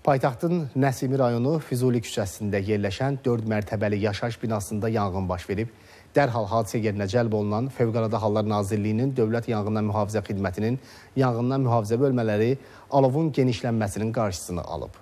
Paytaxtın Nəsimi rayonu Füzuli küçəsində yerləşən 4 mərtəbəli yaşayış binasında yanğın baş verib. Dərhal hadisə yerinə cəlb olunan Fövqəladə Hallar Nazirliyinin Dövlət Yanğından Mühafizə Xidmətinin yanğından mühafizə bölmələri alovun genişlənməsinin qarşısını alıb.